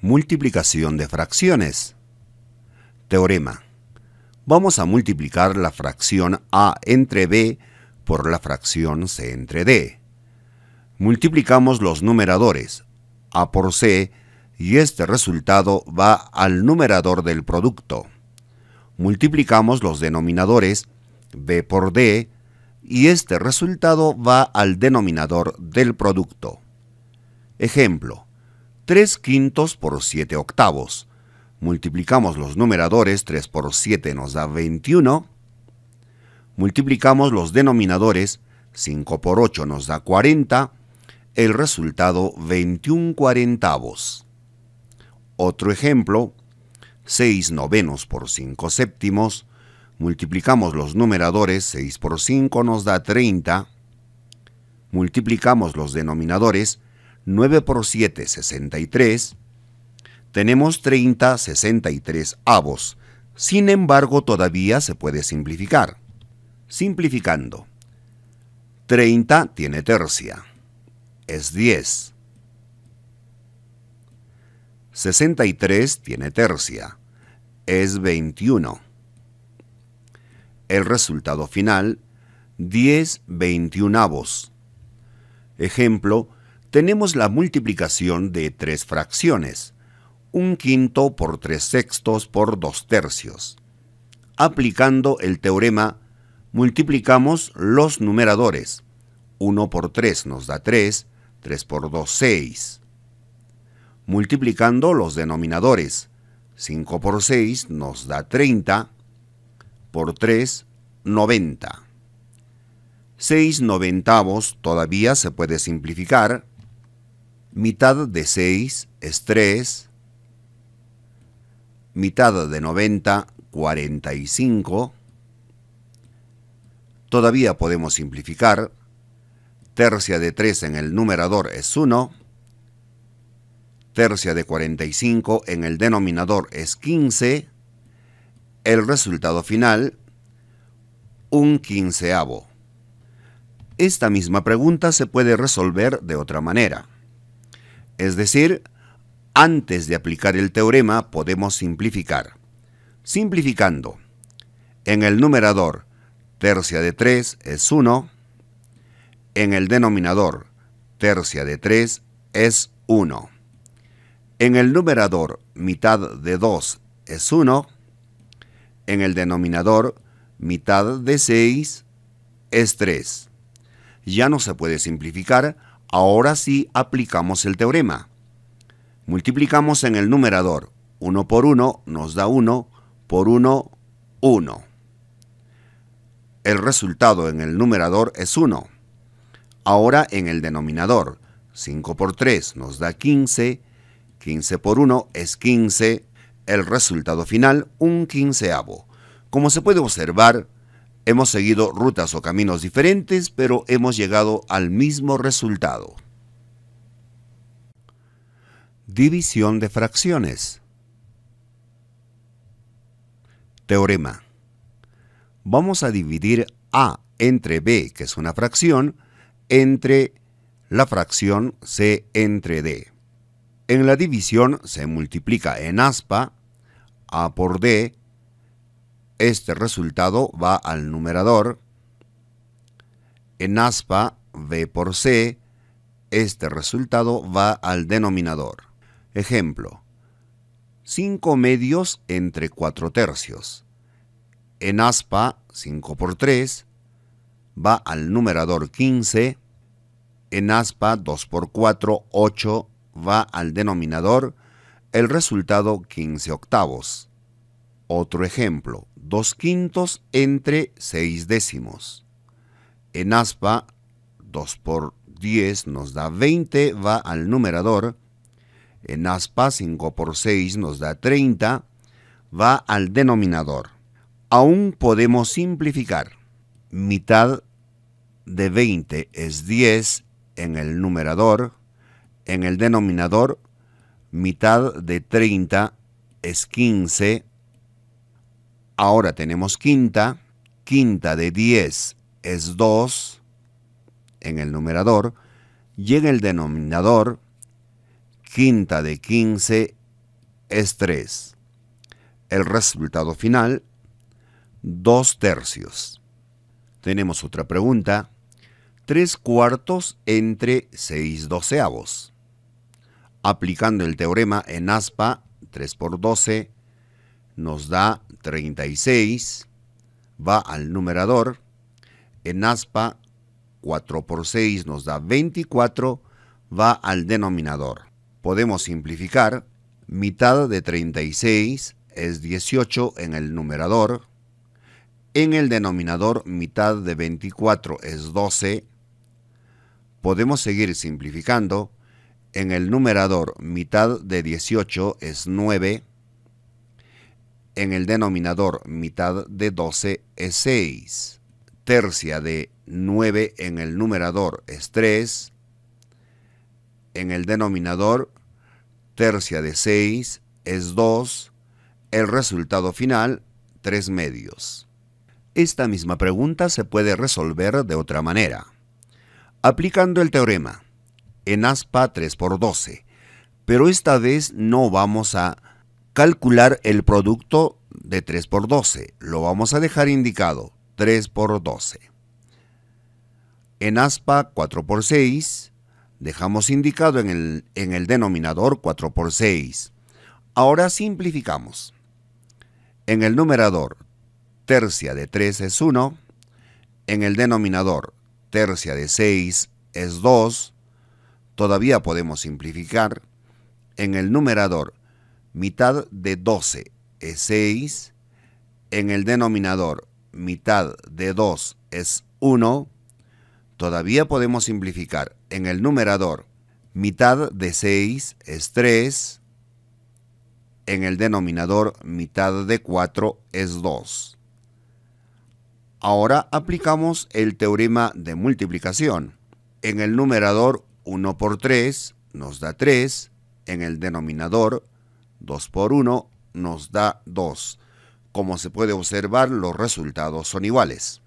Multiplicación de fracciones. Teorema. Vamos a multiplicar la fracción A entre B por la fracción C entre D. Multiplicamos los numeradores, A por C, y este resultado va al numerador del producto. Multiplicamos los denominadores, B por D, y este resultado va al denominador del producto. Ejemplo 3 quintos por 7 octavos. Multiplicamos los numeradores, 3 por 7 nos da 21. Multiplicamos los denominadores, 5 por 8 nos da 40. El resultado 21 cuarentavos. Otro ejemplo, 6 novenos por 5 séptimos. Multiplicamos los numeradores, 6 por 5 nos da 30. Multiplicamos los denominadores, 9 por 7, 63, tenemos 30, 63 avos. Sin embargo, todavía se puede simplificar. Simplificando. 30 tiene tercia. Es 10. 63 tiene tercia. Es 21. El resultado final, 10 21 avos. Ejemplo, tenemos la multiplicación de tres fracciones, un quinto por tres sextos por dos tercios. Aplicando el teorema, multiplicamos los numeradores. 1 por 3 nos da 3, 3 por 2, 6. Multiplicando los denominadores, 5 por 6 nos da 30, por 3, 90. 6 noventavos todavía se puede simplificar mitad de 6 es 3, mitad de 90, 45, todavía podemos simplificar, tercia de 3 en el numerador es 1, tercia de 45 en el denominador es 15, el resultado final, un quinceavo. Esta misma pregunta se puede resolver de otra manera. Es decir, antes de aplicar el teorema podemos simplificar. Simplificando. En el numerador, tercia de 3 es 1. En el denominador, tercia de 3 es 1. En el numerador, mitad de 2 es 1. En el denominador, mitad de 6 es 3. Ya no se puede simplificar Ahora sí aplicamos el teorema. Multiplicamos en el numerador. 1 por 1 nos da 1 por 1, 1. El resultado en el numerador es 1. Ahora en el denominador. 5 por 3 nos da 15. 15 por 1 es 15. El resultado final, un quinceavo. Como se puede observar, Hemos seguido rutas o caminos diferentes, pero hemos llegado al mismo resultado. División de fracciones. Teorema. Vamos a dividir A entre B, que es una fracción, entre la fracción C entre D. En la división se multiplica en aspa A por D este resultado va al numerador. En aspa, B por C. Este resultado va al denominador. Ejemplo. 5 medios entre 4 tercios. En aspa, 5 por 3. Va al numerador 15. En aspa, 2 por 4, 8. Va al denominador. El resultado 15 octavos. Otro ejemplo. 2 quintos entre 6 décimos. En aspa, 2 por 10 nos da 20, va al numerador. En aspa, 5 por 6 nos da 30, va al denominador. Aún podemos simplificar. Mitad de 20 es 10 en el numerador. En el denominador, mitad de 30 es 15 Ahora tenemos quinta, quinta de 10 es 2 en el numerador y en el denominador quinta de 15 es 3. El resultado final, 2 tercios. Tenemos otra pregunta. 3 cuartos entre 6 doceavos. Aplicando el teorema en aspa, 3 por 12, nos da 36 va al numerador. En aspa, 4 por 6 nos da 24, va al denominador. Podemos simplificar. Mitad de 36 es 18 en el numerador. En el denominador, mitad de 24 es 12. Podemos seguir simplificando. En el numerador, mitad de 18 es 9 en el denominador, mitad de 12 es 6, tercia de 9 en el numerador es 3, en el denominador, tercia de 6 es 2, el resultado final, 3 medios. Esta misma pregunta se puede resolver de otra manera. Aplicando el teorema, en aspa 3 por 12, pero esta vez no vamos a calcular el producto de 3 por 12. Lo vamos a dejar indicado, 3 por 12. En aspa, 4 por 6. Dejamos indicado en el, en el denominador 4 por 6. Ahora simplificamos. En el numerador, tercia de 3 es 1. En el denominador, tercia de 6 es 2. Todavía podemos simplificar. En el numerador, mitad de 12 es 6, en el denominador mitad de 2 es 1, todavía podemos simplificar en el numerador mitad de 6 es 3, en el denominador mitad de 4 es 2. Ahora aplicamos el teorema de multiplicación. En el numerador 1 por 3 nos da 3, en el denominador 2 por 1 nos da 2. Como se puede observar, los resultados son iguales.